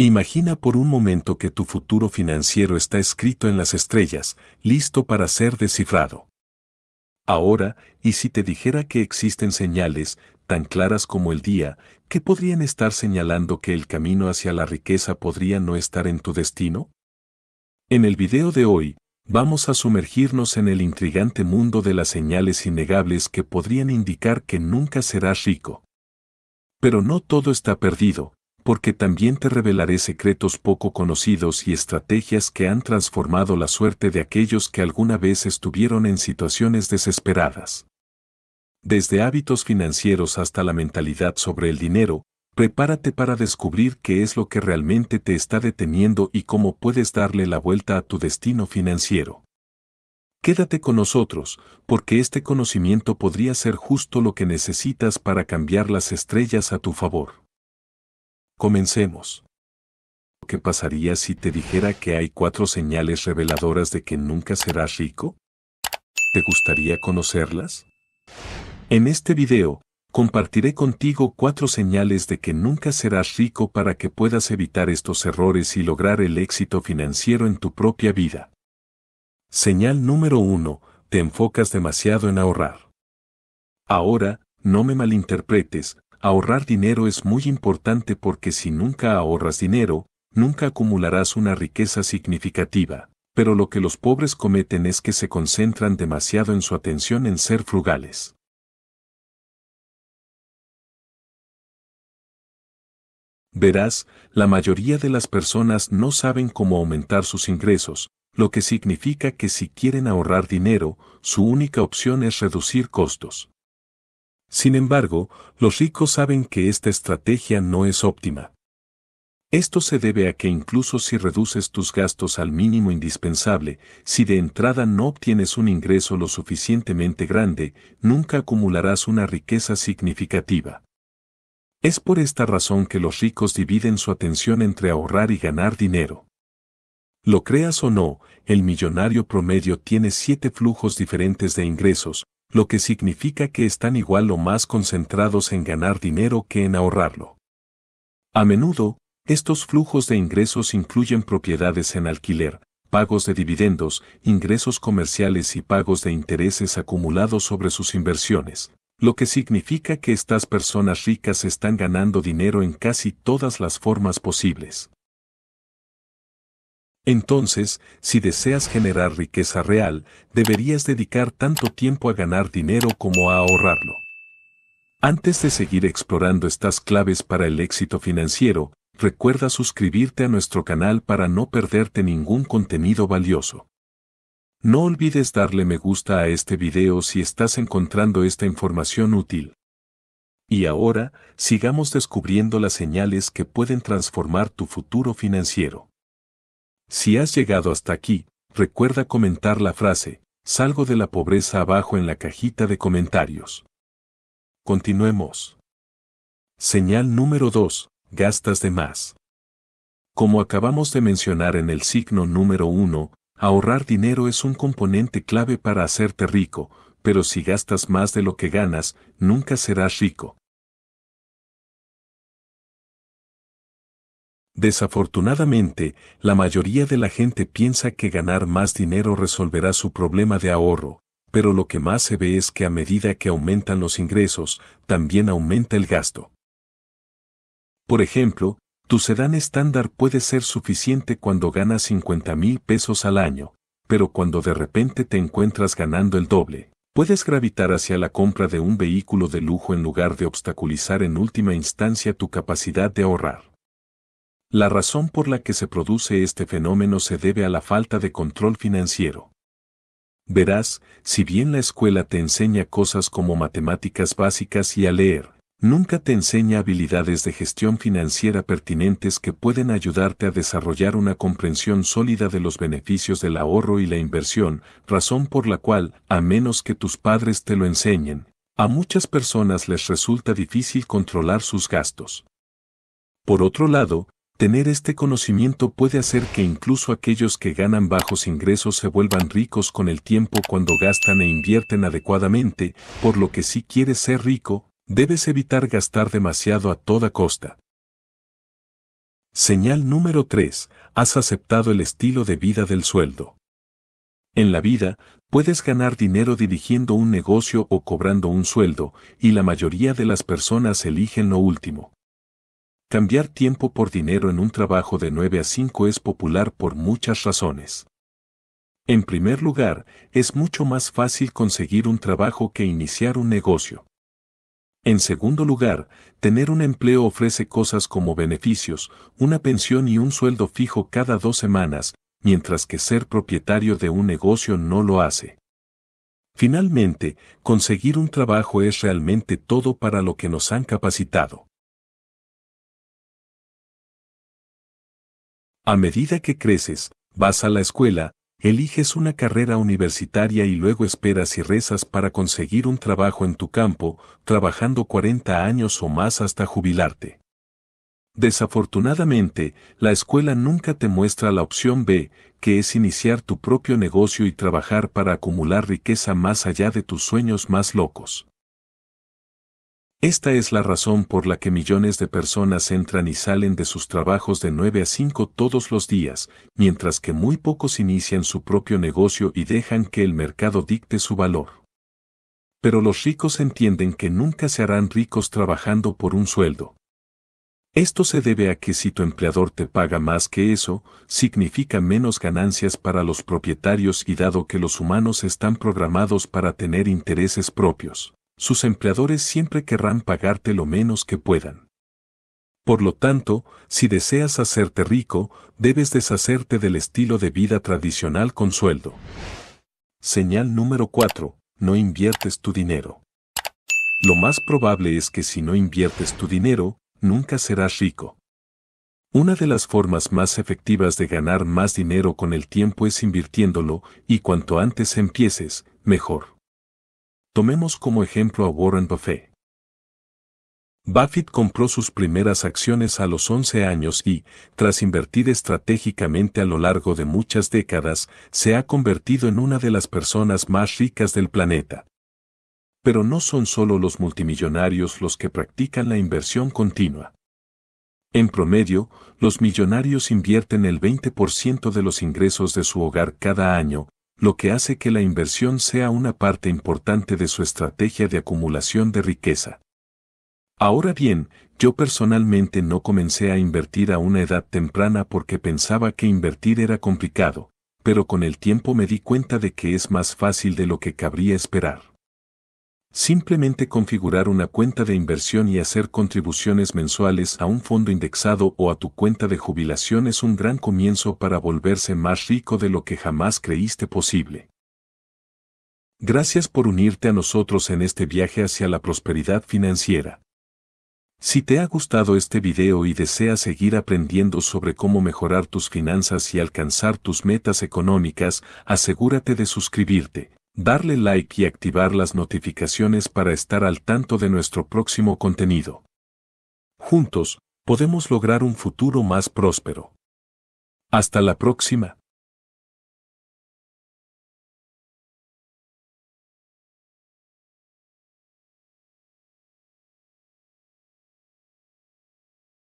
Imagina por un momento que tu futuro financiero está escrito en las estrellas, listo para ser descifrado. Ahora, ¿y si te dijera que existen señales, tan claras como el día, que podrían estar señalando que el camino hacia la riqueza podría no estar en tu destino? En el video de hoy, vamos a sumergirnos en el intrigante mundo de las señales innegables que podrían indicar que nunca serás rico. Pero no todo está perdido, porque también te revelaré secretos poco conocidos y estrategias que han transformado la suerte de aquellos que alguna vez estuvieron en situaciones desesperadas. Desde hábitos financieros hasta la mentalidad sobre el dinero, prepárate para descubrir qué es lo que realmente te está deteniendo y cómo puedes darle la vuelta a tu destino financiero. Quédate con nosotros, porque este conocimiento podría ser justo lo que necesitas para cambiar las estrellas a tu favor. Comencemos. ¿Qué pasaría si te dijera que hay cuatro señales reveladoras de que nunca serás rico? ¿Te gustaría conocerlas? En este video, compartiré contigo cuatro señales de que nunca serás rico para que puedas evitar estos errores y lograr el éxito financiero en tu propia vida. Señal número uno. Te enfocas demasiado en ahorrar. Ahora, no me malinterpretes, Ahorrar dinero es muy importante porque si nunca ahorras dinero, nunca acumularás una riqueza significativa. Pero lo que los pobres cometen es que se concentran demasiado en su atención en ser frugales. Verás, la mayoría de las personas no saben cómo aumentar sus ingresos, lo que significa que si quieren ahorrar dinero, su única opción es reducir costos. Sin embargo, los ricos saben que esta estrategia no es óptima. Esto se debe a que incluso si reduces tus gastos al mínimo indispensable, si de entrada no obtienes un ingreso lo suficientemente grande, nunca acumularás una riqueza significativa. Es por esta razón que los ricos dividen su atención entre ahorrar y ganar dinero. Lo creas o no, el millonario promedio tiene siete flujos diferentes de ingresos, lo que significa que están igual o más concentrados en ganar dinero que en ahorrarlo. A menudo, estos flujos de ingresos incluyen propiedades en alquiler, pagos de dividendos, ingresos comerciales y pagos de intereses acumulados sobre sus inversiones, lo que significa que estas personas ricas están ganando dinero en casi todas las formas posibles. Entonces, si deseas generar riqueza real, deberías dedicar tanto tiempo a ganar dinero como a ahorrarlo. Antes de seguir explorando estas claves para el éxito financiero, recuerda suscribirte a nuestro canal para no perderte ningún contenido valioso. No olvides darle me gusta a este video si estás encontrando esta información útil. Y ahora, sigamos descubriendo las señales que pueden transformar tu futuro financiero. Si has llegado hasta aquí, recuerda comentar la frase, salgo de la pobreza abajo en la cajita de comentarios. Continuemos. Señal número 2. Gastas de más. Como acabamos de mencionar en el signo número 1, ahorrar dinero es un componente clave para hacerte rico, pero si gastas más de lo que ganas, nunca serás rico. Desafortunadamente, la mayoría de la gente piensa que ganar más dinero resolverá su problema de ahorro, pero lo que más se ve es que a medida que aumentan los ingresos, también aumenta el gasto. Por ejemplo, tu sedán estándar puede ser suficiente cuando ganas 50 mil pesos al año, pero cuando de repente te encuentras ganando el doble, puedes gravitar hacia la compra de un vehículo de lujo en lugar de obstaculizar en última instancia tu capacidad de ahorrar. La razón por la que se produce este fenómeno se debe a la falta de control financiero. Verás, si bien la escuela te enseña cosas como matemáticas básicas y a leer, nunca te enseña habilidades de gestión financiera pertinentes que pueden ayudarte a desarrollar una comprensión sólida de los beneficios del ahorro y la inversión, razón por la cual, a menos que tus padres te lo enseñen, a muchas personas les resulta difícil controlar sus gastos. Por otro lado, Tener este conocimiento puede hacer que incluso aquellos que ganan bajos ingresos se vuelvan ricos con el tiempo cuando gastan e invierten adecuadamente, por lo que si quieres ser rico, debes evitar gastar demasiado a toda costa. Señal número 3. Has aceptado el estilo de vida del sueldo. En la vida, puedes ganar dinero dirigiendo un negocio o cobrando un sueldo, y la mayoría de las personas eligen lo último. Cambiar tiempo por dinero en un trabajo de 9 a 5 es popular por muchas razones. En primer lugar, es mucho más fácil conseguir un trabajo que iniciar un negocio. En segundo lugar, tener un empleo ofrece cosas como beneficios, una pensión y un sueldo fijo cada dos semanas, mientras que ser propietario de un negocio no lo hace. Finalmente, conseguir un trabajo es realmente todo para lo que nos han capacitado. A medida que creces, vas a la escuela, eliges una carrera universitaria y luego esperas y rezas para conseguir un trabajo en tu campo, trabajando 40 años o más hasta jubilarte. Desafortunadamente, la escuela nunca te muestra la opción B, que es iniciar tu propio negocio y trabajar para acumular riqueza más allá de tus sueños más locos. Esta es la razón por la que millones de personas entran y salen de sus trabajos de 9 a 5 todos los días, mientras que muy pocos inician su propio negocio y dejan que el mercado dicte su valor. Pero los ricos entienden que nunca se harán ricos trabajando por un sueldo. Esto se debe a que si tu empleador te paga más que eso, significa menos ganancias para los propietarios y dado que los humanos están programados para tener intereses propios sus empleadores siempre querrán pagarte lo menos que puedan. Por lo tanto, si deseas hacerte rico, debes deshacerte del estilo de vida tradicional con sueldo. Señal número 4. No inviertes tu dinero. Lo más probable es que si no inviertes tu dinero, nunca serás rico. Una de las formas más efectivas de ganar más dinero con el tiempo es invirtiéndolo, y cuanto antes empieces, mejor. Tomemos como ejemplo a Warren Buffett. Buffett compró sus primeras acciones a los 11 años y, tras invertir estratégicamente a lo largo de muchas décadas, se ha convertido en una de las personas más ricas del planeta. Pero no son solo los multimillonarios los que practican la inversión continua. En promedio, los millonarios invierten el 20% de los ingresos de su hogar cada año, lo que hace que la inversión sea una parte importante de su estrategia de acumulación de riqueza. Ahora bien, yo personalmente no comencé a invertir a una edad temprana porque pensaba que invertir era complicado, pero con el tiempo me di cuenta de que es más fácil de lo que cabría esperar. Simplemente configurar una cuenta de inversión y hacer contribuciones mensuales a un fondo indexado o a tu cuenta de jubilación es un gran comienzo para volverse más rico de lo que jamás creíste posible. Gracias por unirte a nosotros en este viaje hacia la prosperidad financiera. Si te ha gustado este video y deseas seguir aprendiendo sobre cómo mejorar tus finanzas y alcanzar tus metas económicas, asegúrate de suscribirte darle like y activar las notificaciones para estar al tanto de nuestro próximo contenido. Juntos, podemos lograr un futuro más próspero. Hasta la próxima.